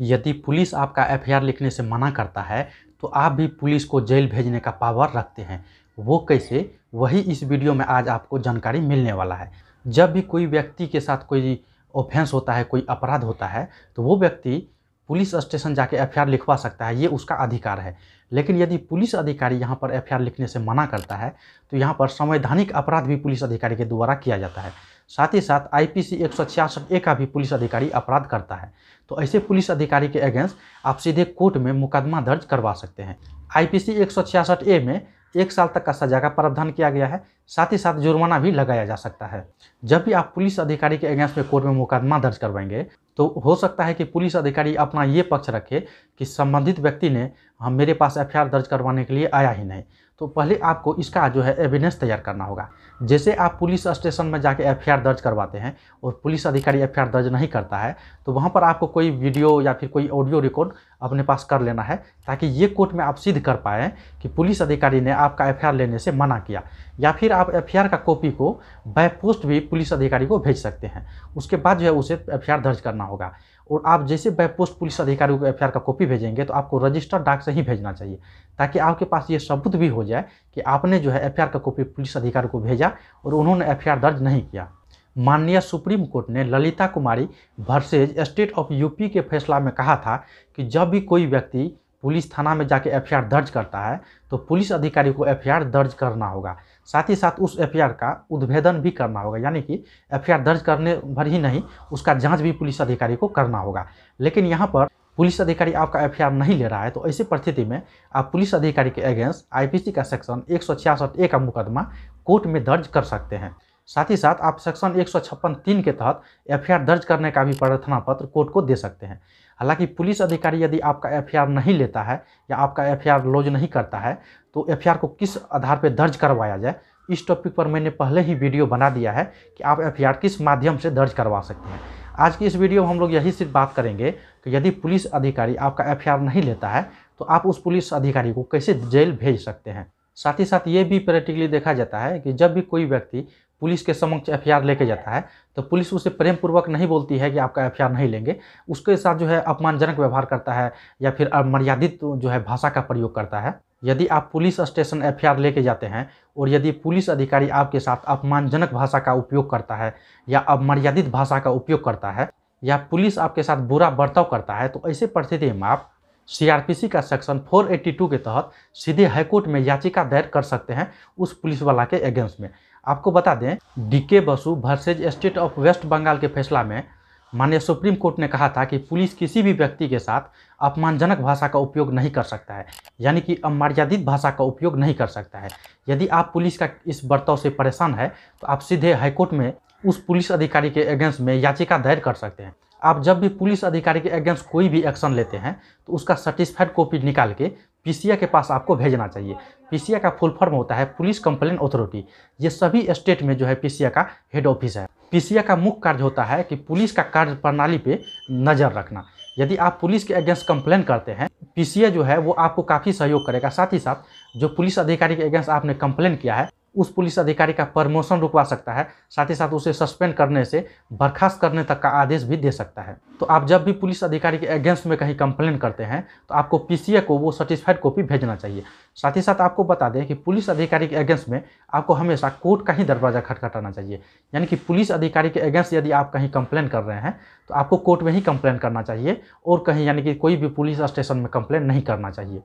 यदि पुलिस आपका एफआईआर लिखने से मना करता है तो आप भी पुलिस को जेल भेजने का पावर रखते हैं वो कैसे वही इस वीडियो में आज आपको जानकारी मिलने वाला है जब भी कोई व्यक्ति के साथ कोई ऑफेंस होता है कोई अपराध होता है तो वो व्यक्ति पुलिस स्टेशन जाके एफआईआर लिखवा सकता है ये उसका अधिकार है लेकिन यदि पुलिस अधिकारी यहाँ पर एफआईआर लिखने से मना करता है तो यहाँ पर संवैधानिक अपराध भी पुलिस अधिकारी के द्वारा किया जाता है साथ ही साथ आईपीसी एक सौ छियासठ ए का भी पुलिस अधिकारी अपराध करता है तो ऐसे पुलिस अधिकारी के अगेंस्ट आप सीधे कोर्ट में मुकदमा दर्ज करवा सकते हैं आईपीसी एक सौ छियासठ ए में एक साल तक का सजा का प्रावधान किया गया है साथ ही साथ जुर्माना भी लगाया जा सकता है जब भी आप पुलिस अधिकारी के अगेंस्ट में कोर्ट में मुकदमा दर्ज करवाएंगे तो हो सकता है कि पुलिस अधिकारी अपना ये पक्ष रखे कि संबंधित व्यक्ति ने हम हाँ, मेरे पास एफ दर्ज करवाने के लिए आया ही नहीं तो पहले आपको इसका जो है एविडेंस तैयार करना होगा जैसे आप पुलिस स्टेशन में जाके एफआईआर दर्ज करवाते हैं और पुलिस अधिकारी एफआईआर दर्ज नहीं करता है तो वहाँ पर आपको कोई वीडियो या फिर कोई ऑडियो रिकॉर्ड अपने पास कर लेना है ताकि ये कोर्ट में आप सिद्ध कर पाएँ कि पुलिस अधिकारी ने आपका एफ लेने से मना किया या फिर आप एफ का कॉपी को बाय पोस्ट भी पुलिस अधिकारी को भेज सकते हैं उसके बाद जो है उसे एफ दर्ज करना होगा और आप जैसे बाय पोस्ट पुलिस अधिकारी को एफ का कॉपी भेजेंगे तो आपको रजिस्टर डाक से ही भेजना चाहिए ताकि आपके पास ये सबूत भी हो जाए कि आपने जो है एफ का कॉपी पुलिस अधिकारी को भेजा और उन्होंने एफ दर्ज नहीं किया माननीय सुप्रीम कोर्ट ने Lalita Kumari versus State of UP के फैसला में कहा था कि जब भी कोई व्यक्ति पुलिस थाना में जाके एफ दर्ज करता है तो पुलिस अधिकारी को एफ दर्ज करना होगा साथ ही साथ उस एफ का उद्भेदन भी करना होगा यानी कि एफ दर्ज करने भर ही नहीं उसका जांच भी पुलिस अधिकारी को करना होगा लेकिन यहाँ पर पुलिस अधिकारी आपका एफ नहीं ले रहा है तो ऐसी परिस्थिति में आप पुलिस अधिकारी के अगेंस्ट आई का सेक्शन एक ए का मुकदमा कोर्ट में दर्ज कर सकते हैं साथ ही साथ आप सेक्शन एक सौ छप्पन तीन के तहत एफआईआर दर्ज करने का भी प्रार्थना पत्र कोर्ट को दे सकते हैं हालांकि पुलिस अधिकारी यदि आपका एफआईआर नहीं लेता है या आपका एफआईआर लॉज नहीं करता है तो एफआईआर को किस आधार पर दर्ज करवाया जाए इस टॉपिक पर मैंने पहले ही वीडियो बना दिया है कि आप आर किस माध्यम से दर्ज करवा सकते हैं आज की इस वीडियो में हम लोग यही सिर्फ बात करेंगे कि यदि पुलिस अधिकारी आपका आर नहीं लेता है तो आप उस पुलिस अधिकारी को कैसे जेल भेज सकते हैं साथ ही साथ ये भी प्रैक्टिकली देखा जाता है कि जब भी कोई व्यक्ति पुलिस के समक्ष एफ लेके जाता है तो पुलिस उसे प्रेम पूर्वक नहीं बोलती है कि आपका एफ नहीं लेंगे उसके साथ जो है अपमानजनक व्यवहार करता है या फिर मर्यादित जो है भाषा का प्रयोग करता है यदि आप पुलिस स्टेशन एफ लेके जाते हैं और यदि पुलिस अधिकारी आपके साथ अपमानजनक भाषा का उपयोग करता है या अपमर्यादित भाषा का उपयोग करता है या पुलिस आपके साथ बुरा बर्ताव करता है तो ऐसे परिस्थिति में आप सी का सेक्शन 482 के तहत सीधे हाईकोर्ट में याचिका दायर कर सकते हैं उस पुलिस वाला के अगेंस्ट में आपको बता दें DK Basu versus State of West Bengal के फैसला में माननीय सुप्रीम कोर्ट ने कहा था कि पुलिस किसी भी व्यक्ति के साथ अपमानजनक भाषा का उपयोग नहीं कर सकता है यानी कि अमर्यादित भाषा का उपयोग नहीं कर सकता है यदि आप पुलिस का इस बर्ताव से परेशान है तो आप सीधे हाईकोर्ट में उस पुलिस अधिकारी के अगेंस्ट में याचिका दायर कर सकते हैं आप जब भी पुलिस अधिकारी के अगेंस्ट कोई भी एक्शन लेते हैं तो उसका सर्टिस्फाइड कॉपी निकाल के पी के पास आपको भेजना चाहिए पी का फुल फॉर्म होता है पुलिस कंप्लेन अथॉरिटी ये सभी स्टेट में जो है पी का हेड ऑफिस है पी का मुख्य कार्य होता है कि पुलिस का कार्य प्रणाली पे नज़र रखना यदि आप पुलिस के अगेंस्ट कंप्लेन करते हैं पी जो है वो आपको काफ़ी सहयोग करेगा साथ ही साथ जो पुलिस अधिकारी के अगेंस्ट आपने कंप्लेन किया है उस पुलिस अधिकारी का प्रमोशन रुकवा सकता है साथ ही साथ उसे सस्पेंड करने से बर्खास्त करने तक का आदेश भी दे सकता है तो आप जब भी पुलिस अधिकारी के अगेंस्ट में कहीं कंप्लेन करते हैं तो आपको पी को वो सर्टिफाइड कॉपी भेजना चाहिए साथ ही साथ आपको बता दें कि पुलिस अधिकारी के अगेंस्ट में आपको हमेशा कोर्ट का ही दरवाज़ा खटखटाना चाहिए यानी कि पुलिस अधिकारी के अगेंस्ट यदि आप कहीं कंप्लेन कर रहे हैं तो आपको कोर्ट में ही कंप्लेन करना चाहिए और कहीं यानी कि कोई भी पुलिस स्टेशन में कंप्लेन नहीं करना चाहिए